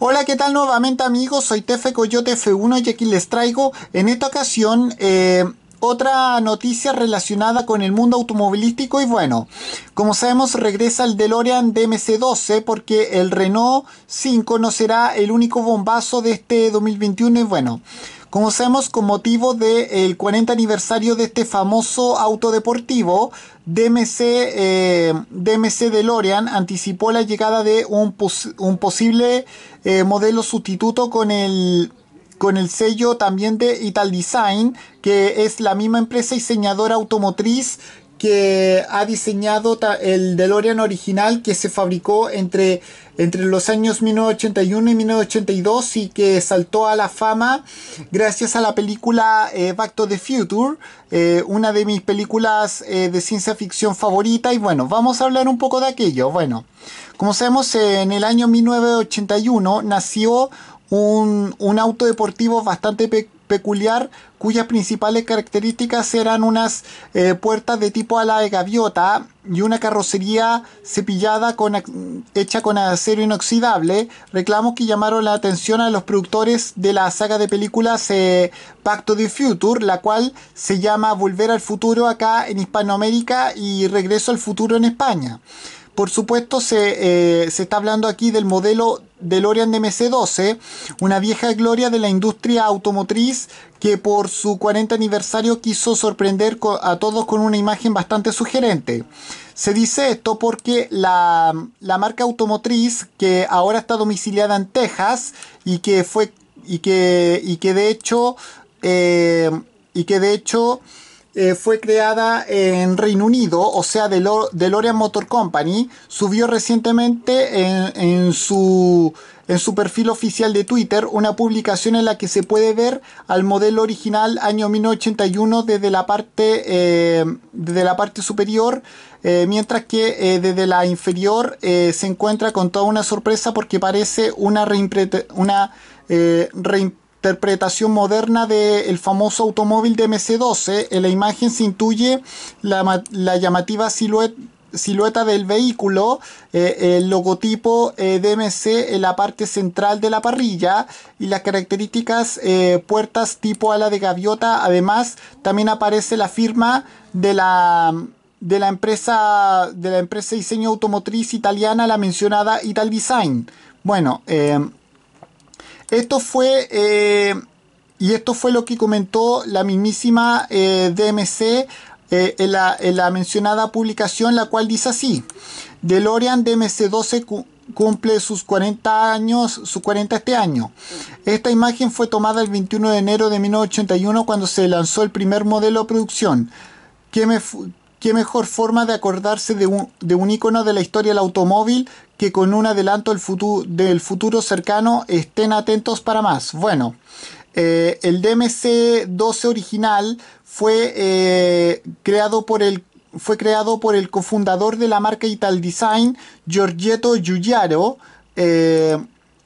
Hola, ¿qué tal nuevamente amigos? Soy Tefe Coyote F1 y aquí les traigo en esta ocasión eh, otra noticia relacionada con el mundo automovilístico y bueno, como sabemos regresa el DeLorean DMC12 porque el Renault 5 no será el único bombazo de este 2021 y bueno. Conocemos con motivo del 40 aniversario de este famoso auto deportivo, DMC, eh, DMC DeLorean anticipó la llegada de un, un posible eh, modelo sustituto con el con el sello también de Ital Design, que es la misma empresa diseñadora automotriz que ha diseñado el DeLorean original que se fabricó entre, entre los años 1981 y 1982 y que saltó a la fama gracias a la película eh, Back to the Future, eh, una de mis películas eh, de ciencia ficción favorita. Y bueno, vamos a hablar un poco de aquello. Bueno, como sabemos, en el año 1981 nació un, un auto deportivo bastante pequeño peculiar cuyas principales características eran unas eh, puertas de tipo ala de gaviota y una carrocería cepillada con, hecha con acero inoxidable, reclamos que llamaron la atención a los productores de la saga de películas Pacto eh, de to Future, la cual se llama Volver al Futuro acá en Hispanoamérica y Regreso al Futuro en España. Por supuesto, se, eh, se está hablando aquí del modelo DeLorean de MC12, una vieja gloria de la industria automotriz que por su 40 aniversario quiso sorprender a todos con una imagen bastante sugerente. Se dice esto porque la, la marca automotriz que ahora está domiciliada en Texas y que fue y que, y que de hecho eh, y que de hecho eh, fue creada en Reino Unido, o sea, de DeLorean Motor Company, subió recientemente en, en, su, perfil oficial de Twitter una publicación en la que se puede ver al modelo original año 1981 desde la parte, eh, la parte superior, eh, mientras que desde la inferior se encuentra con toda una sorpresa porque parece una, reimpresión interpretación moderna del famoso automóvil de 12 ¿eh? en la imagen se intuye la, llamativa silueta del vehículo, eh, el logotipo eh, DMC en la parte central de la parrilla y las características puertas tipo ala de gaviota. Además, también aparece la firma de la, de la empresa de la empresa diseño automotriz italiana, la mencionada Ital Design. Bueno, esto fue, eh, y esto fue lo que comentó la mismísima eh, DMC eh, en, la, mencionada publicación, la cual dice así, DeLorean DMC-12 cumple sus 40 años, sus 40 este año. Esta imagen fue tomada el 21 de enero de 1981 cuando se lanzó el primer modelo de producción. Que me, qué mejor forma de acordarse de un, de ícono de la historia del automóvil que con un adelanto del futuro, del futuro cercano estén atentos para más. Bueno, eh, el DMC-12 original fue, eh, creado por el, fue creado por el cofundador de la marca Ital Design, Giorgetto Giugiaro. Eh,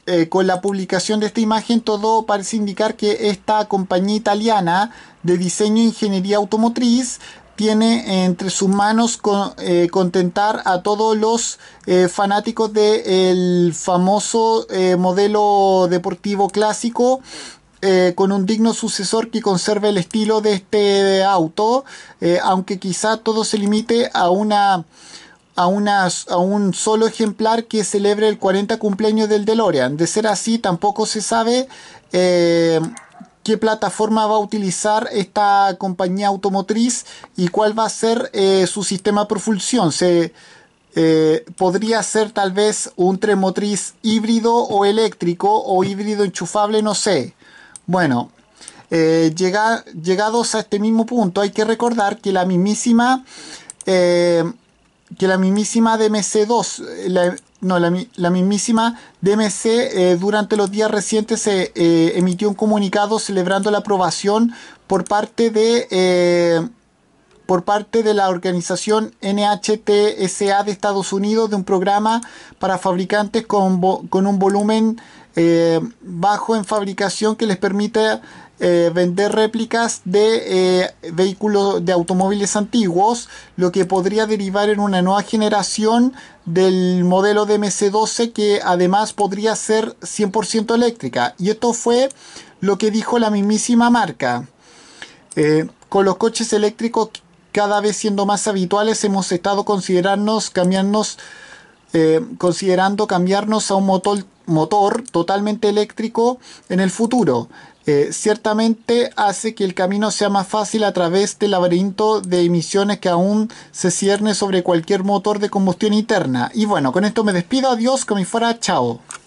eh, con la publicación de esta imagen todo parece indicar que esta compañía italiana de diseño e ingeniería automotriz tiene entre sus manos eh, contentar a todos los eh, fanáticos del famoso modelo deportivo clásico con un digno sucesor que conserve el estilo de este auto, aunque quizá todo se limite a una a, a un solo ejemplar que celebre el 40 cumpleaños del DeLorean. De ser así, tampoco se sabe eh, qué plataforma va a utilizar esta compañía automotriz y cuál va a ser eh, su sistema de propulsión. Se, eh, podría ser tal vez un tren motriz híbrido o eléctrico o híbrido enchufable, no sé. Bueno, llegados a este mismo punto, hay que recordar que la mismísima que la mismísima DMC2, eh, no, la, mismísima DMC eh, durante los días recientes se eh, emitió un comunicado celebrando la aprobación por parte de... por parte de la organización NHTSA de Estados Unidos de un programa para fabricantes con, con un volumen bajo en fabricación que les permite eh, vender réplicas de eh, vehículos de automóviles antiguos, lo que podría derivar en una nueva generación del modelo de MC12 que además podría ser 100% eléctrica. Y esto fue lo que dijo la mismísima marca. Eh, con los coches eléctricos cada vez siendo más habituales hemos estado considerando cambiarnos eh, considerando cambiarnos a un motor, totalmente eléctrico en el futuro. Eh, ciertamente hace que el camino sea más fácil a través del laberinto de emisiones que aún se cierne sobre cualquier motor de combustión interna. Y bueno, con esto me despido, adiós, como fuera, chao.